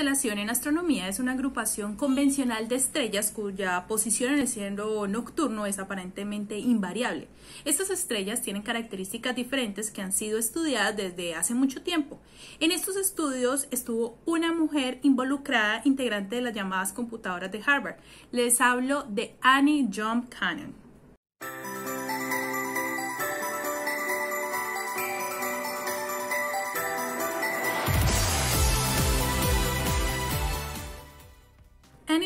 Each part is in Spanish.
constelación en astronomía es una agrupación convencional de estrellas cuya posición en el cielo nocturno es aparentemente invariable. Estas estrellas tienen características diferentes que han sido estudiadas desde hace mucho tiempo. En estos estudios estuvo una mujer involucrada, integrante de las llamadas computadoras de Harvard. Les hablo de Annie John Cannon.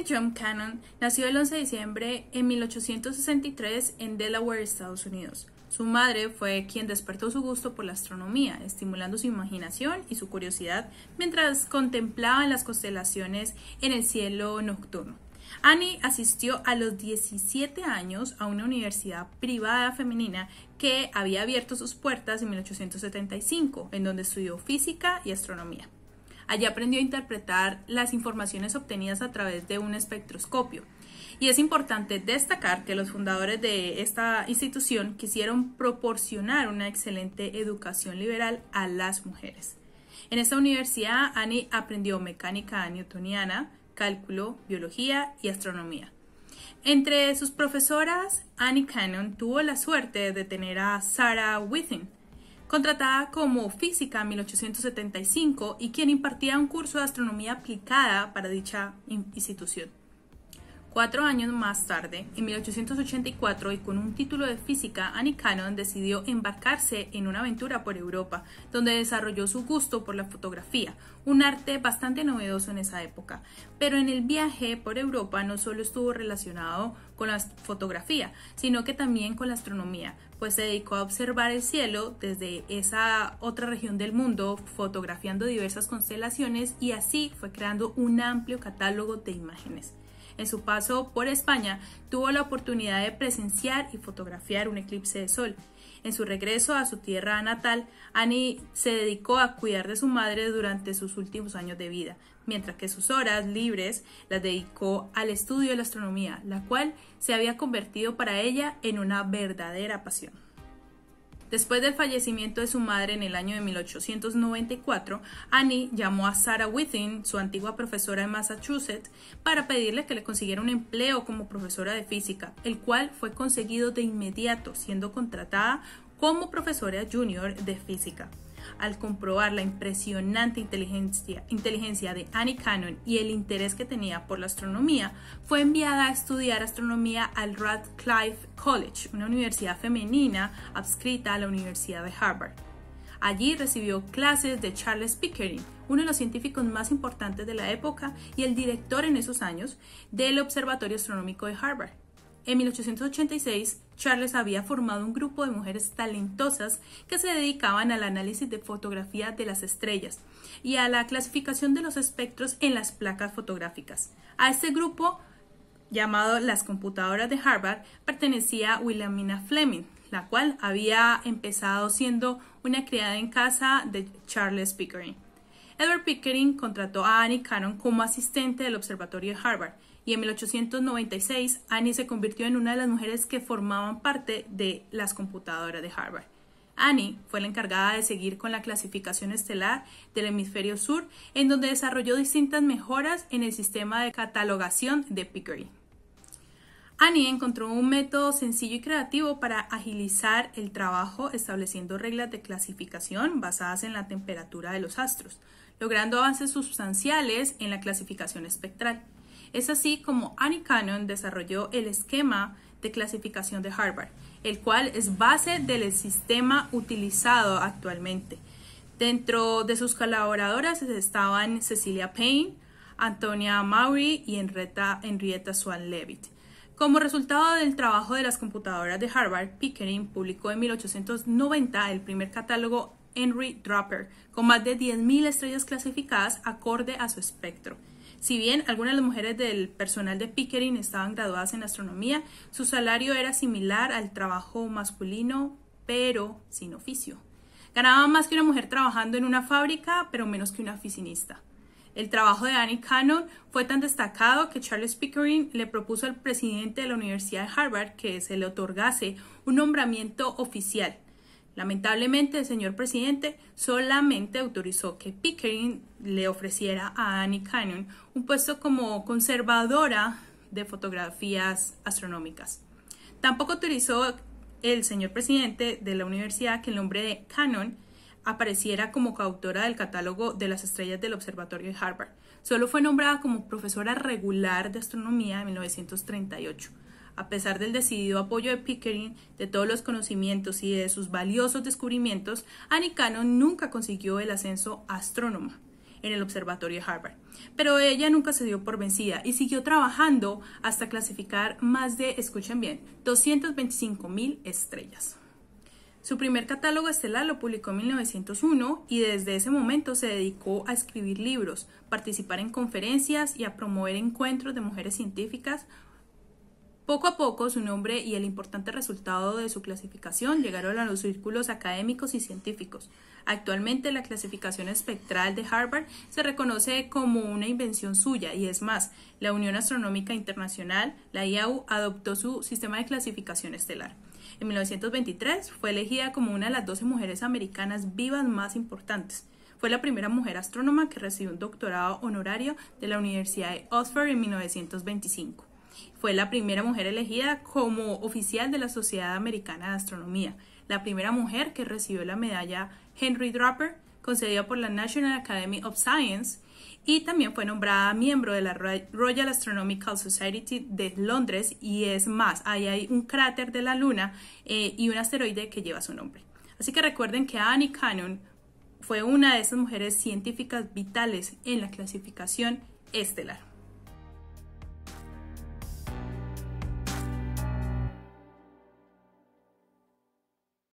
John Cannon nació el 11 de diciembre de 1863 en Delaware, Estados Unidos. Su madre fue quien despertó su gusto por la astronomía, estimulando su imaginación y su curiosidad mientras contemplaba las constelaciones en el cielo nocturno. Annie asistió a los 17 años a una universidad privada femenina que había abierto sus puertas en 1875, en donde estudió física y astronomía. Allí aprendió a interpretar las informaciones obtenidas a través de un espectroscopio. Y es importante destacar que los fundadores de esta institución quisieron proporcionar una excelente educación liberal a las mujeres. En esta universidad, Annie aprendió mecánica newtoniana, cálculo, biología y astronomía. Entre sus profesoras, Annie Cannon tuvo la suerte de tener a Sarah Within, contratada como física en 1875 y quien impartía un curso de astronomía aplicada para dicha institución. Cuatro años más tarde, en 1884, y con un título de física, Annie Cannon decidió embarcarse en una aventura por Europa, donde desarrolló su gusto por la fotografía, un arte bastante novedoso en esa época. Pero en el viaje por Europa no solo estuvo relacionado con la fotografía, sino que también con la astronomía, pues se dedicó a observar el cielo desde esa otra región del mundo, fotografiando diversas constelaciones y así fue creando un amplio catálogo de imágenes. En su paso por España tuvo la oportunidad de presenciar y fotografiar un eclipse de sol. En su regreso a su tierra natal, Annie se dedicó a cuidar de su madre durante sus últimos años de vida, mientras que sus horas libres las dedicó al estudio de la astronomía, la cual se había convertido para ella en una verdadera pasión. Después del fallecimiento de su madre en el año de 1894, Annie llamó a Sarah Within, su antigua profesora en Massachusetts, para pedirle que le consiguiera un empleo como profesora de física, el cual fue conseguido de inmediato, siendo contratada como profesora junior de física al comprobar la impresionante inteligencia, de Annie Cannon y el interés que tenía por la astronomía, fue enviada a estudiar astronomía al Radcliffe College, una universidad femenina adscrita a la Universidad de Harvard. Allí recibió clases de Charles Pickering, uno de los científicos más importantes de la época y el director en esos años del Observatorio Astronómico de Harvard. En 1886, Charles había formado un grupo de mujeres talentosas que se dedicaban al análisis de fotografía de las estrellas y a la clasificación de los espectros en las placas fotográficas. A este grupo, llamado las computadoras de Harvard, pertenecía Wilhelmina Fleming, la cual había empezado siendo una criada en casa de Charles Pickering. Edward Pickering contrató a Annie Cannon como asistente del Observatorio de Harvard y en 1896 Annie se convirtió en una de las mujeres que formaban parte de las computadoras de Harvard. Annie fue la encargada de seguir con la clasificación estelar del hemisferio sur, en donde desarrolló distintas mejoras en el sistema de catalogación de Pickering. Annie encontró un método sencillo y creativo para agilizar el trabajo estableciendo reglas de clasificación basadas en la temperatura de los astros, logrando avances sustanciales en la clasificación espectral. Es así como Annie Cannon desarrolló el esquema de clasificación de Harvard, el cual es base del sistema utilizado actualmente. Dentro de sus colaboradoras estaban Cecilia Payne, Antonia Maury y Henrietta, Swan Leavitt. Como resultado del trabajo de las computadoras de Harvard, Pickering publicó en 1890 el primer catálogo Henry Draper, con más de 10.000 estrellas clasificadas acorde a su espectro. Si bien algunas de las mujeres del personal de Pickering estaban graduadas en astronomía, su salario era similar al trabajo masculino, pero sin oficio. Ganaba más que una mujer trabajando en una fábrica, pero menos que una oficinista. El trabajo de Annie Cannon fue tan destacado que Charles Pickering le propuso al presidente de la Universidad de Harvard que se le otorgase un nombramiento oficial Lamentablemente, el señor presidente solamente autorizó que Pickering le ofreciera a Annie Cannon un puesto como conservadora de fotografías astronómicas. Tampoco autorizó el señor presidente de la universidad que el nombre de Cannon apareciera como coautora del catálogo de las estrellas del Observatorio de Harvard. Solo fue nombrada como profesora regular de astronomía en 1938 a pesar del decidido apoyo de Pickering, de todos los conocimientos y de sus valiosos descubrimientos, Cannon nunca consiguió el ascenso astrónoma en el Observatorio de Harvard. Pero ella nunca se dio por vencida y siguió trabajando hasta clasificar más de, escuchen bien, 225 mil estrellas. Su primer catálogo estelar lo publicó en 1901 y desde ese momento se dedicó a escribir libros, participar en conferencias y a promover encuentros de mujeres científicas poco a poco su nombre y el importante resultado de su clasificación llegaron a los círculos académicos y científicos. Actualmente la clasificación espectral de Harvard se reconoce como una invención suya y es más, la Unión Astronómica Internacional, la IAU, adoptó su sistema de clasificación estelar. En 1923 fue elegida como una de las 12 mujeres americanas vivas más importantes. Fue la primera mujer astrónoma que recibió un doctorado honorario de la Universidad de Oxford en 1925. Fue la primera mujer elegida como oficial de la Sociedad Americana de Astronomía, la primera mujer que recibió la medalla Henry Draper, concedida por la National Academy of Science, y también fue nombrada miembro de la Royal Astronomical Society de Londres y es más, ahí hay un cráter de la Luna eh, y un asteroide que lleva su nombre. Así que recuerden que Annie Cannon fue una de esas mujeres científicas vitales en la clasificación estelar.